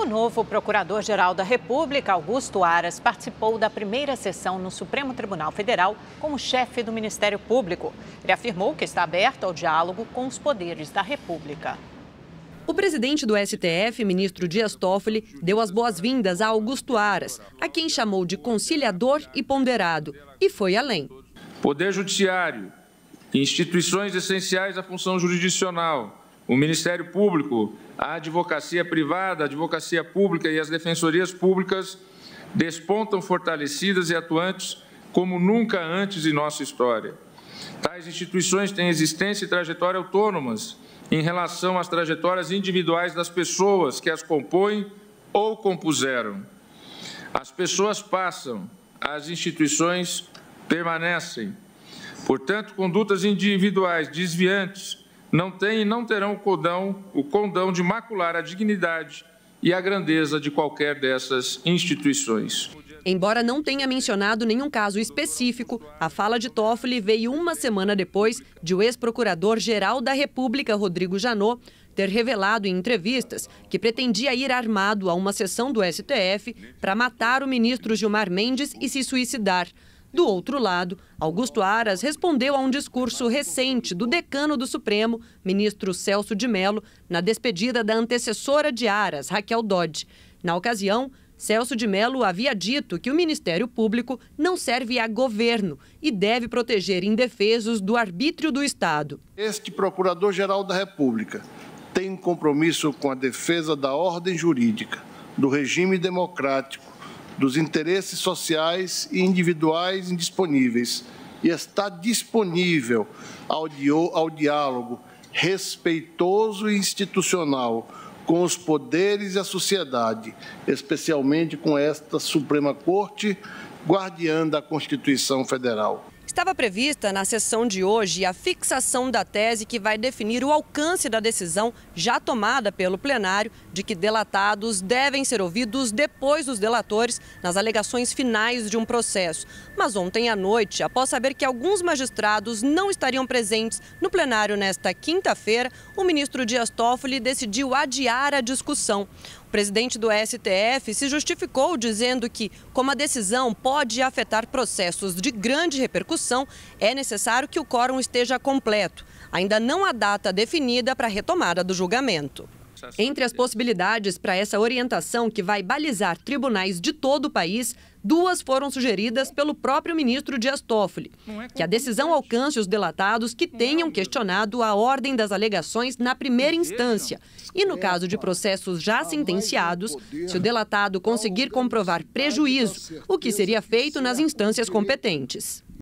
O novo Procurador-Geral da República, Augusto Aras, participou da primeira sessão no Supremo Tribunal Federal como chefe do Ministério Público. Ele afirmou que está aberto ao diálogo com os poderes da República. O presidente do STF, ministro Dias Toffoli, deu as boas-vindas a Augusto Aras, a quem chamou de conciliador e ponderado, e foi além. Poder Judiciário, instituições essenciais à função jurisdicional, o Ministério Público, a advocacia privada, a advocacia pública e as defensorias públicas despontam fortalecidas e atuantes como nunca antes em nossa história. Tais instituições têm existência e trajetória autônomas em relação às trajetórias individuais das pessoas que as compõem ou compuseram. As pessoas passam, as instituições permanecem. Portanto, condutas individuais desviantes não têm e não terão o condão, o condão de macular a dignidade e a grandeza de qualquer dessas instituições. Embora não tenha mencionado nenhum caso específico, a fala de Toffoli veio uma semana depois de o ex-procurador-geral da República, Rodrigo Janot, ter revelado em entrevistas que pretendia ir armado a uma sessão do STF para matar o ministro Gilmar Mendes e se suicidar. Do outro lado, Augusto Aras respondeu a um discurso recente do decano do Supremo, ministro Celso de Mello, na despedida da antecessora de Aras, Raquel Dodge. Na ocasião, Celso de Mello havia dito que o Ministério Público não serve a governo e deve proteger indefesos do arbítrio do Estado. Este Procurador-Geral da República tem um compromisso com a defesa da ordem jurídica, do regime democrático dos interesses sociais e individuais indisponíveis e está disponível ao, ao diálogo respeitoso e institucional com os poderes e a sociedade, especialmente com esta Suprema Corte, guardiã da Constituição Federal. Estava prevista na sessão de hoje a fixação da tese que vai definir o alcance da decisão já tomada pelo plenário de que delatados devem ser ouvidos depois dos delatores nas alegações finais de um processo. Mas ontem à noite, após saber que alguns magistrados não estariam presentes no plenário nesta quinta-feira, o ministro Dias Toffoli decidiu adiar a discussão. O presidente do STF se justificou dizendo que, como a decisão pode afetar processos de grande repercussão, é necessário que o quórum esteja completo. Ainda não há data definida para a retomada do julgamento. Entre as possibilidades para essa orientação que vai balizar tribunais de todo o país, duas foram sugeridas pelo próprio ministro Dias Toffoli, é que a decisão alcance os delatados que é tenham questionado a ordem das alegações na primeira instância e, no caso de processos já sentenciados, se o delatado conseguir comprovar prejuízo, o que seria feito nas é instâncias competentes.